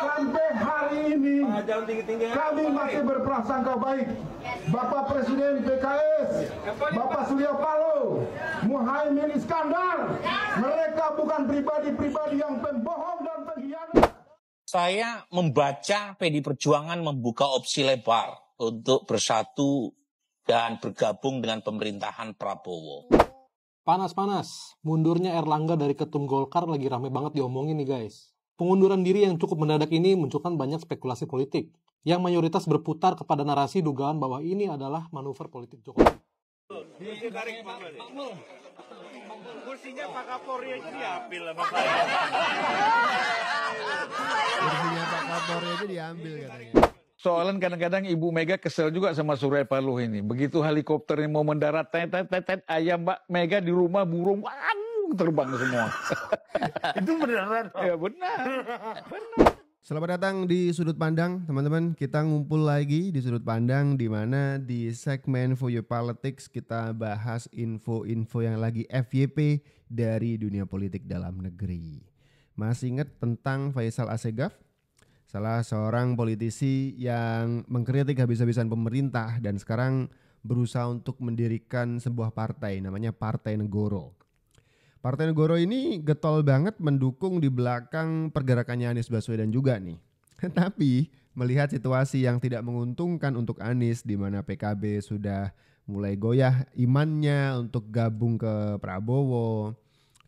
Sampai hari ini ah, kami masih berprasangka baik. Bapak Presiden PKS, ya, Bapak Surya Paloh, Muhaimin Iskandar, mereka bukan pribadi-pribadi yang pembohong dan pengkhianat. Saya membaca PD Perjuangan membuka opsi lebar untuk bersatu dan bergabung dengan pemerintahan Prabowo. Panas-panas, mundurnya Erlangga dari ketum Golkar lagi rame banget diomongin nih guys. Pengunduran diri yang cukup mendadak ini munculkan banyak spekulasi politik yang mayoritas berputar kepada narasi dugaan bahwa ini adalah manuver politik Jokowi. Kursinya Pak Kapolri aja diambil lah Kursinya Pak Kapolri aja diambil katanya. Soalan kadang-kadang Ibu Mega kesel juga sama Surya Paloh ini. Begitu helikopter ini mau mendarat, tet, tet, tet, ayam Mbak Mega di rumah burung terbang semua. itu beneran. Ya benar. benar. Selamat datang di sudut pandang, teman-teman. Kita ngumpul lagi di sudut pandang di mana di segmen For Your Politics kita bahas info-info yang lagi FYP dari dunia politik dalam negeri. Masih ingat tentang Faisal Asegaf? Salah seorang politisi yang mengkritik habis-habisan pemerintah dan sekarang berusaha untuk mendirikan sebuah partai namanya Partai Negoro. Partai Negoro ini getol banget mendukung di belakang pergerakannya Anies Baswedan juga nih. Tapi melihat situasi yang tidak menguntungkan untuk Anies di mana PKB sudah mulai goyah imannya untuk gabung ke Prabowo.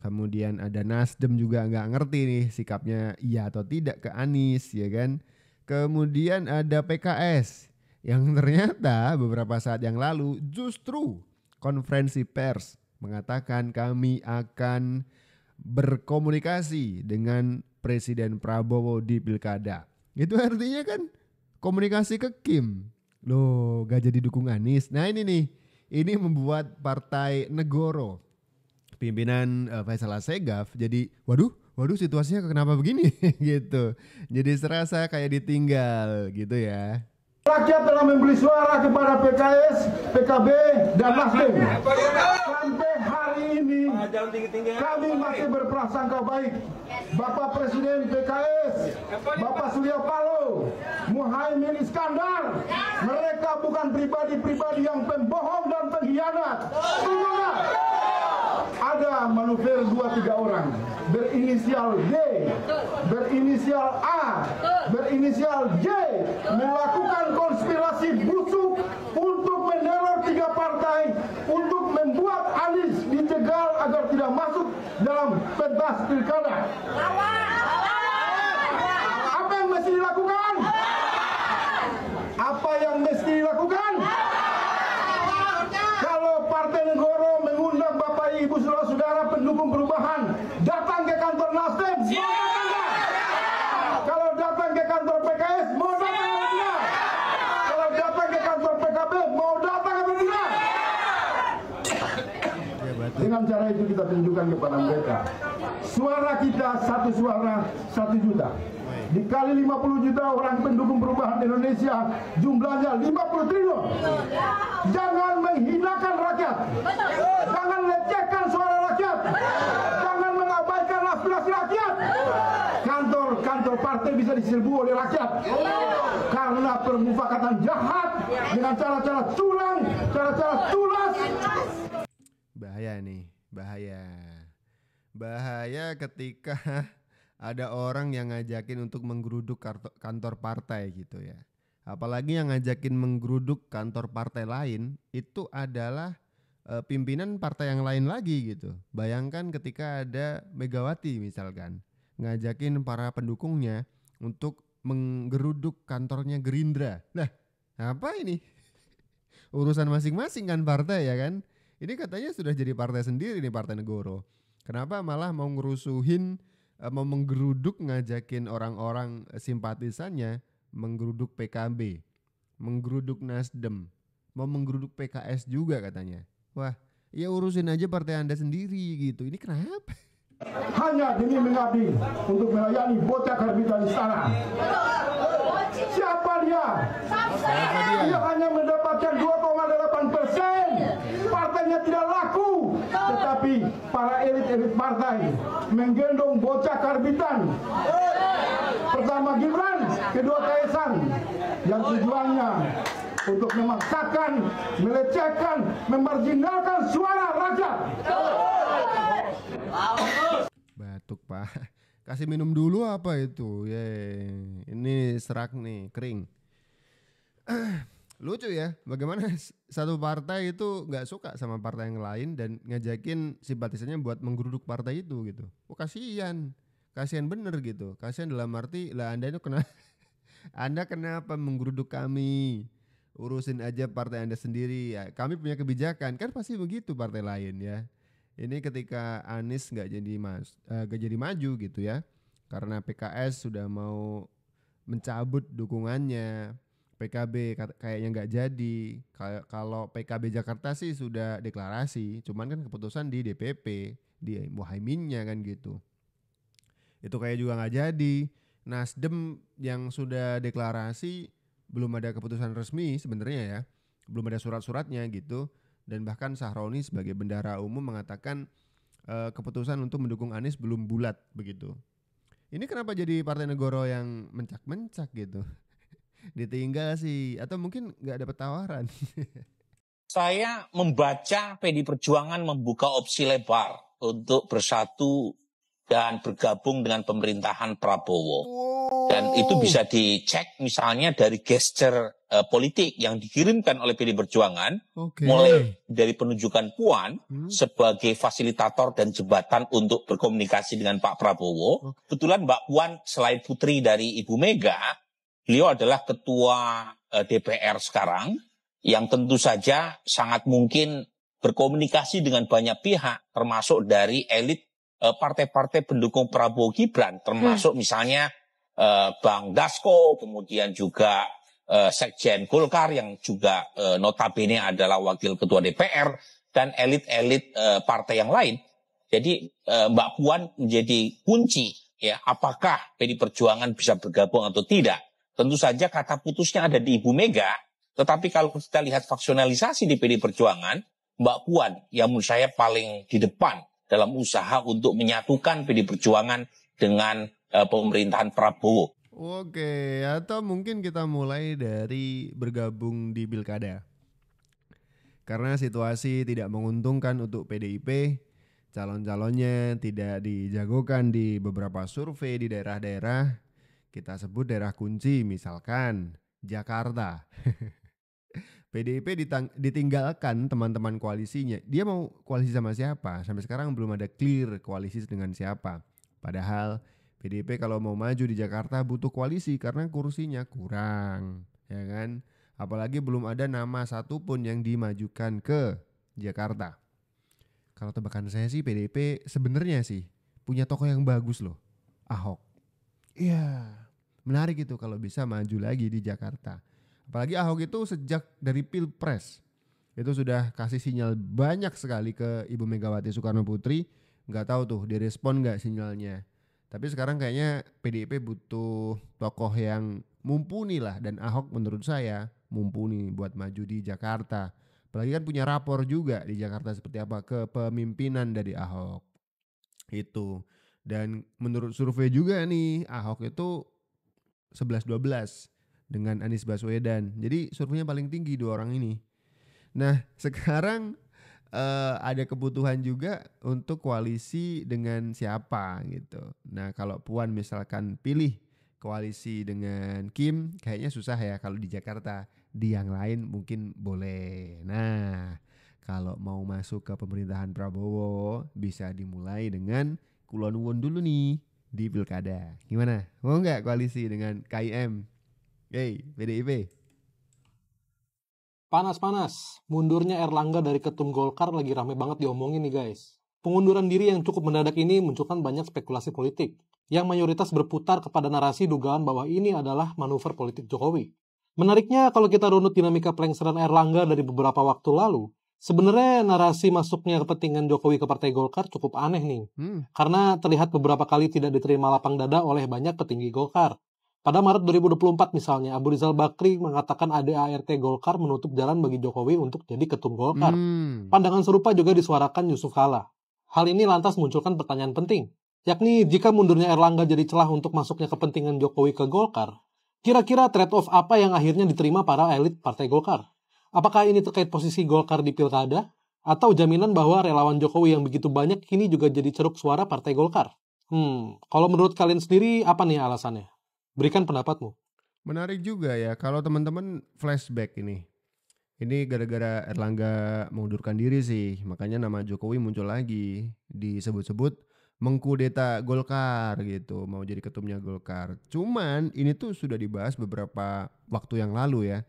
Kemudian ada Nasdem juga nggak ngerti nih sikapnya iya atau tidak ke Anies ya kan. Kemudian ada PKS yang ternyata beberapa saat yang lalu justru konferensi pers mengatakan kami akan berkomunikasi dengan Presiden Prabowo di pilkada. Itu artinya kan komunikasi ke Kim. Loh, gak jadi dukung Anies. Nah ini nih, ini membuat partai Negoro pimpinan uh, Faisal Asegaf jadi waduh waduh situasinya kenapa begini gitu jadi serasa kayak ditinggal gitu ya Rakyat telah membeli suara kepada PKS, PKB, dan Nasdem. Sampai ini kami masih berprasangka baik Bapak Presiden PKS, Bapak Surya Paloh, Muhaimin Iskandar, mereka bukan pribadi-pribadi yang pembohong dan pengkhianat. Semuanya ada manuver dua tiga orang berinisial D, berinisial A, berinisial J melakukan konspirasi busuk untuk meneror tiga partai untuk agar tidak masuk dalam pentas pilkada. Lawan, lawan. dimasukkan kepada mereka. Suara kita satu suara satu juta. Dikali 50 juta orang pendukung perubahan Indonesia jumlahnya 50 triliun. Jangan menghinakan rakyat. Jangan lecehkan suara rakyat. Jangan mengabaikan aspirasi rakyat. Kantor-kantor partai bisa diserbu oleh rakyat. Karena permufakatan jahat dengan cara-cara curang, cara-cara tulas. Bahaya nih bahaya. Bahaya ketika ada orang yang ngajakin untuk menggeruduk kantor partai gitu ya. Apalagi yang ngajakin menggeruduk kantor partai lain itu adalah e, pimpinan partai yang lain lagi gitu. Bayangkan ketika ada Megawati misalkan ngajakin para pendukungnya untuk menggeruduk kantornya Gerindra. Nah, apa ini? Urusan masing-masing kan partai ya kan? Ini katanya sudah jadi partai sendiri nih Partai Negoro. Kenapa malah mau ngerusuhin, eh, mau menggeruduk ngajakin orang-orang eh, simpatisannya menggeruduk PKB, menggeruduk Nasdem, mau menggeruduk PKS juga katanya. Wah, ya urusin aja partai Anda sendiri gitu. Ini kenapa? Hanya demi mengabdi untuk melayani bocah karbitan sana. Siapa dia? Dia hanya mendapatkan 2,8 persen hanya tidak laku, tetapi para elit-elit partai menggendong bocah karbitan. Pertama Gibran, kedua Kaisang, yang tujuannya untuk memaksakan, melecehkan, memarjinalkan suara rakyat. Batuk pak, kasih minum dulu apa itu? Yeay. ini serak nih, kering. lucu ya bagaimana satu partai itu nggak suka sama partai yang lain dan ngajakin simpatisannya buat menggeruduk partai itu gitu oh kasihan kasihan bener gitu kasihan dalam arti lah anda itu kena anda kenapa menggeruduk kami urusin aja partai anda sendiri ya kami punya kebijakan kan pasti begitu partai lain ya ini ketika Anies nggak jadi mas eh, nggak uh, jadi maju gitu ya karena PKS sudah mau mencabut dukungannya PKB kayaknya nggak jadi. Kalau PKB Jakarta sih sudah deklarasi, cuman kan keputusan di DPP, di Muhaiminnya kan gitu. Itu kayak juga nggak jadi. Nasdem yang sudah deklarasi belum ada keputusan resmi sebenarnya ya, belum ada surat-suratnya gitu. Dan bahkan Sahroni sebagai bendara umum mengatakan e, keputusan untuk mendukung Anies belum bulat begitu. Ini kenapa jadi partai negoro yang mencak-mencak gitu? ditinggal sih atau mungkin nggak dapat tawaran. Saya membaca PD Perjuangan membuka opsi lebar untuk bersatu dan bergabung dengan pemerintahan Prabowo. Dan oh. itu bisa dicek misalnya dari gesture eh, politik yang dikirimkan oleh PD Perjuangan okay. mulai dari penunjukan Puan hmm. sebagai fasilitator dan jembatan untuk berkomunikasi dengan Pak Prabowo. Okay. Kebetulan Mbak Puan selain putri dari Ibu Mega, Beliau adalah ketua eh, DPR sekarang yang tentu saja sangat mungkin berkomunikasi dengan banyak pihak termasuk dari elit eh, partai-partai pendukung Prabowo Gibran termasuk hmm. misalnya eh, Bang Dasko kemudian juga Sekjen Golkar yang juga notabene adalah wakil ketua DPR dan elit-elit partai yang lain. Jadi Mbak Puan menjadi kunci ya apakah PD Perjuangan bisa bergabung atau tidak. Tentu saja kata putusnya ada di Ibu Mega, tetapi kalau kita lihat faksionalisasi di PD Perjuangan, Mbak Puan yang menurut saya paling di depan dalam usaha untuk menyatukan PD Perjuangan dengan uh, pemerintahan Prabowo. Oke, atau mungkin kita mulai dari bergabung di pilkada. Karena situasi tidak menguntungkan untuk PDIP, calon-calonnya tidak dijagokan di beberapa survei di daerah-daerah kita sebut daerah kunci misalkan Jakarta. PDIP ditinggalkan teman-teman koalisinya. Dia mau koalisi sama siapa? Sampai sekarang belum ada clear koalisi dengan siapa. Padahal PDIP kalau mau maju di Jakarta butuh koalisi karena kursinya kurang, ya kan? Apalagi belum ada nama satupun yang dimajukan ke Jakarta. Kalau tebakan saya sih PDIP sebenarnya sih punya tokoh yang bagus loh, Ahok. Iya. Yeah menarik itu kalau bisa maju lagi di Jakarta. Apalagi Ahok itu sejak dari Pilpres itu sudah kasih sinyal banyak sekali ke Ibu Megawati Soekarno Putri. Nggak tahu tuh direspon nggak sinyalnya. Tapi sekarang kayaknya PDIP butuh tokoh yang mumpuni lah dan Ahok menurut saya mumpuni buat maju di Jakarta. Apalagi kan punya rapor juga di Jakarta seperti apa kepemimpinan dari Ahok. Itu. Dan menurut survei juga nih Ahok itu 11-12 dengan Anies Baswedan. Jadi surveinya paling tinggi dua orang ini. Nah sekarang uh, ada kebutuhan juga untuk koalisi dengan siapa gitu. Nah kalau Puan misalkan pilih koalisi dengan Kim kayaknya susah ya kalau di Jakarta. Di yang lain mungkin boleh. Nah kalau mau masuk ke pemerintahan Prabowo bisa dimulai dengan Kulonwon dulu nih di pilkada. Gimana? Mau nggak koalisi dengan KIM? Hey, PDIP. Panas-panas, mundurnya Erlangga dari ketum Golkar lagi rame banget diomongin nih guys. Pengunduran diri yang cukup mendadak ini munculkan banyak spekulasi politik, yang mayoritas berputar kepada narasi dugaan bahwa ini adalah manuver politik Jokowi. Menariknya kalau kita runut dinamika pelengseran Erlangga dari beberapa waktu lalu, Sebenarnya narasi masuknya kepentingan Jokowi ke Partai Golkar cukup aneh nih. Hmm. Karena terlihat beberapa kali tidak diterima lapang dada oleh banyak petinggi Golkar. Pada Maret 2024 misalnya, Abu Rizal Bakri mengatakan ADART Golkar menutup jalan bagi Jokowi untuk jadi ketum Golkar. Hmm. Pandangan serupa juga disuarakan Yusuf Kala. Hal ini lantas munculkan pertanyaan penting, yakni jika mundurnya Erlangga jadi celah untuk masuknya kepentingan Jokowi ke Golkar, kira-kira trade-off apa yang akhirnya diterima para elit Partai Golkar? Apakah ini terkait posisi Golkar di pilkada? Atau jaminan bahwa relawan Jokowi yang begitu banyak kini juga jadi ceruk suara Partai Golkar? Hmm, kalau menurut kalian sendiri apa nih alasannya? Berikan pendapatmu. Menarik juga ya kalau teman-teman flashback ini. Ini gara-gara Erlangga mengundurkan diri sih, makanya nama Jokowi muncul lagi disebut-sebut mengkudeta Golkar gitu, mau jadi ketumnya Golkar. Cuman ini tuh sudah dibahas beberapa waktu yang lalu ya.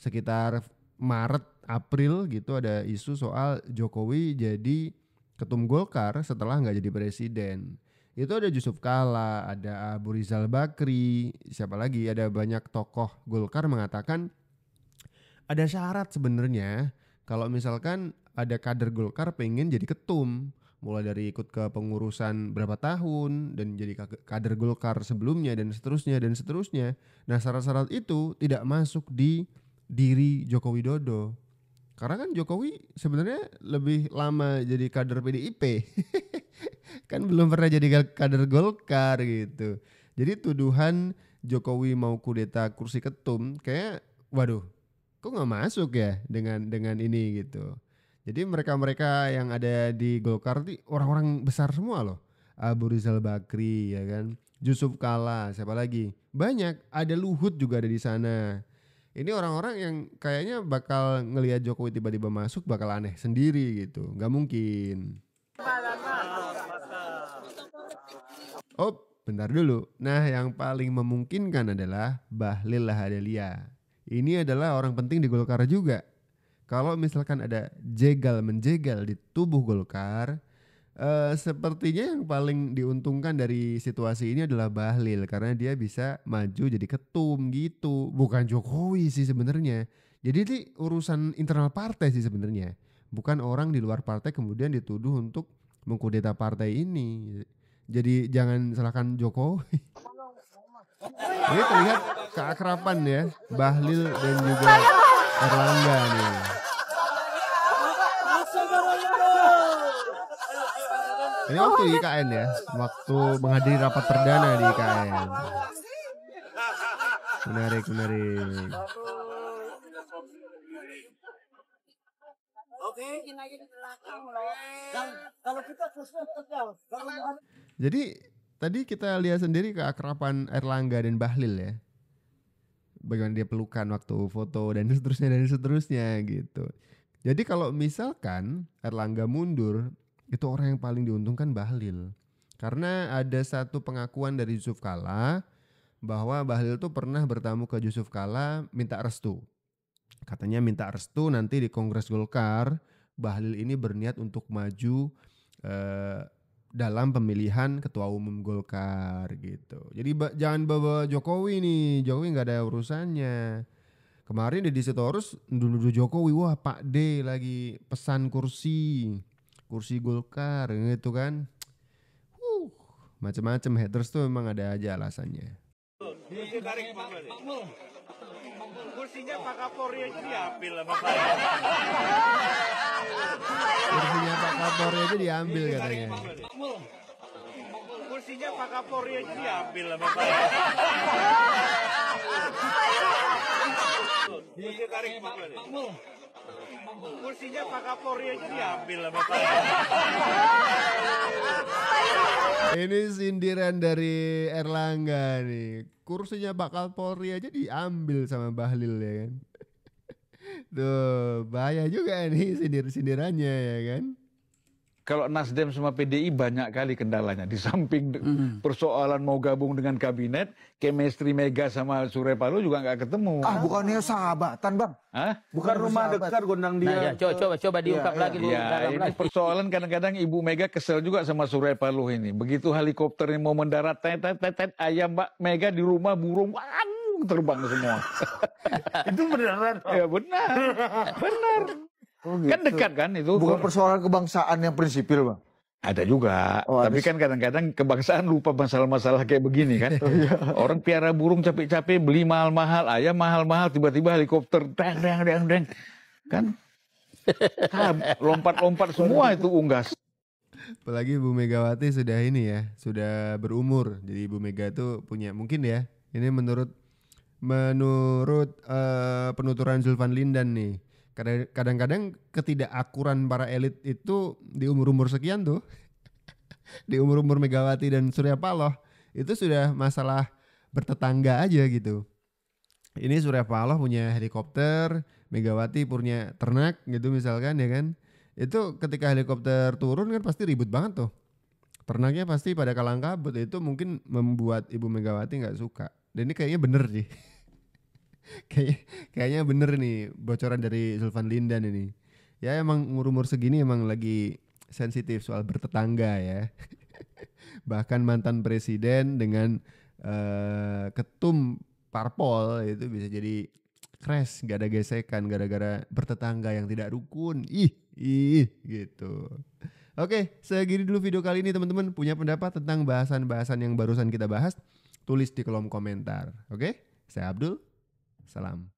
Sekitar Maret April gitu ada isu soal Jokowi jadi ketum Golkar setelah nggak jadi presiden itu ada Yusuf Kala, ada Abu Rizal Bakri, siapa lagi? Ada banyak tokoh Golkar mengatakan ada syarat sebenarnya kalau misalkan ada kader Golkar pengen jadi ketum, mulai dari ikut ke pengurusan berapa tahun dan jadi kader Golkar sebelumnya dan seterusnya dan seterusnya. Nah syarat-syarat itu tidak masuk di diri Joko Widodo. Karena kan Jokowi sebenarnya lebih lama jadi kader PDIP. kan belum pernah jadi kader Golkar gitu. Jadi tuduhan Jokowi mau kudeta kursi ketum kayak waduh kok nggak masuk ya dengan dengan ini gitu. Jadi mereka-mereka yang ada di Golkar itu orang-orang besar semua loh. Abu Rizal Bakri ya kan. Yusuf Kala, siapa lagi? Banyak, ada Luhut juga ada di sana ini orang-orang yang kayaknya bakal ngelihat Jokowi tiba-tiba masuk bakal aneh sendiri gitu nggak mungkin oh bentar dulu nah yang paling memungkinkan adalah Bahlil Lahadalia ini adalah orang penting di Golkar juga kalau misalkan ada jegal menjegal di tubuh Golkar Uh, sepertinya yang paling diuntungkan dari situasi ini adalah Bahlil karena dia bisa maju jadi ketum gitu, bukan Jokowi sih sebenarnya. Jadi ini urusan internal partai sih sebenarnya, bukan orang di luar partai kemudian dituduh untuk mengkudeta partai ini. Jadi jangan salahkan Jokowi. Ini terlihat keakraban ya Bahlil dan juga Erlangga nih. Ini waktu di IKN ya, waktu menghadiri rapat perdana di IKN. Menarik, menarik. Jadi tadi kita lihat sendiri keakraban Erlangga dan Bahlil ya. Bagaimana dia pelukan waktu foto dan seterusnya dan seterusnya gitu. Jadi kalau misalkan Erlangga mundur, itu orang yang paling diuntungkan Bahlil. Karena ada satu pengakuan dari Yusuf Kala bahwa Bahlil itu pernah bertamu ke Yusuf Kala minta restu. Katanya minta restu nanti di Kongres Golkar, Bahlil ini berniat untuk maju eh, dalam pemilihan ketua umum Golkar gitu. Jadi jangan bawa Jokowi nih, Jokowi nggak ada urusannya. Kemarin di Sitorus dulu Jokowi, wah Pak D lagi pesan kursi kursi Golkar gitu kan uh macam-macam haters tuh memang ada aja alasannya kursinya Pak Kapolri aja diambil sama saya kursinya Pak Kapolri aja diambil katanya kursinya Pak Kapolri aja diambil sama saya ditarik Pak Kapolri Kursinya Pak Kapolri aja diambil lah Bapak. Ini sindiran dari Erlangga nih. Kursinya Pak Kapolri aja diambil sama Bahlil ya kan. Tuh, bahaya juga nih sindir-sindirannya ya kan kalau Nasdem sama PDI banyak kali kendalanya. Di samping mm. persoalan mau gabung dengan kabinet, chemistry Mega sama Surya Palo juga nggak ketemu. Ah, bukannya sahabatan, Bang? Hah? Bukan rumah sahabat. dekat gondang nah, dia. Nah, ya, coba coba coba iya, diungkap iya. ya, lagi ya, ya ini lagi. persoalan kadang-kadang Ibu Mega kesel juga sama Surya Paloh ini. Begitu helikopternya mau mendarat, tet tet tet, tet ayam Mbak Mega di rumah burung. Waduh, terbang semua. Itu beneran. Ya benar. Benar. Oh, kan gitu. Kan dekat kan itu. Bukan persoalan kebangsaan yang prinsipil, Bang. Ada juga, oh, tapi ada... kan kadang-kadang kebangsaan lupa masalah-masalah kayak begini kan. Iya. Orang piara burung capek-capek beli mahal-mahal, ayam mahal-mahal, tiba-tiba helikopter deng deng deng deng. Kan lompat-lompat semua itu unggas. Apalagi Bu Megawati sudah ini ya, sudah berumur. Jadi Bu Mega tuh punya mungkin ya. Ini menurut menurut uh, penuturan Zulfan Lindan nih kadang-kadang ketidakakuran para elit itu di umur-umur sekian tuh di umur-umur Megawati dan Surya Paloh itu sudah masalah bertetangga aja gitu ini Surya Paloh punya helikopter Megawati punya ternak gitu misalkan ya kan itu ketika helikopter turun kan pasti ribut banget tuh ternaknya pasti pada kalang kabut itu mungkin membuat Ibu Megawati nggak suka dan ini kayaknya bener sih kayaknya kayaknya bener nih bocoran dari Zulfan Lindan ini ya emang umur-umur segini emang lagi sensitif soal bertetangga ya bahkan mantan presiden dengan uh, ketum parpol itu bisa jadi crash gak ada gesekan gara-gara bertetangga yang tidak rukun ih ih gitu Oke, segini dulu video kali ini teman-teman. Punya pendapat tentang bahasan-bahasan yang barusan kita bahas? Tulis di kolom komentar. Oke, saya Abdul. Salam.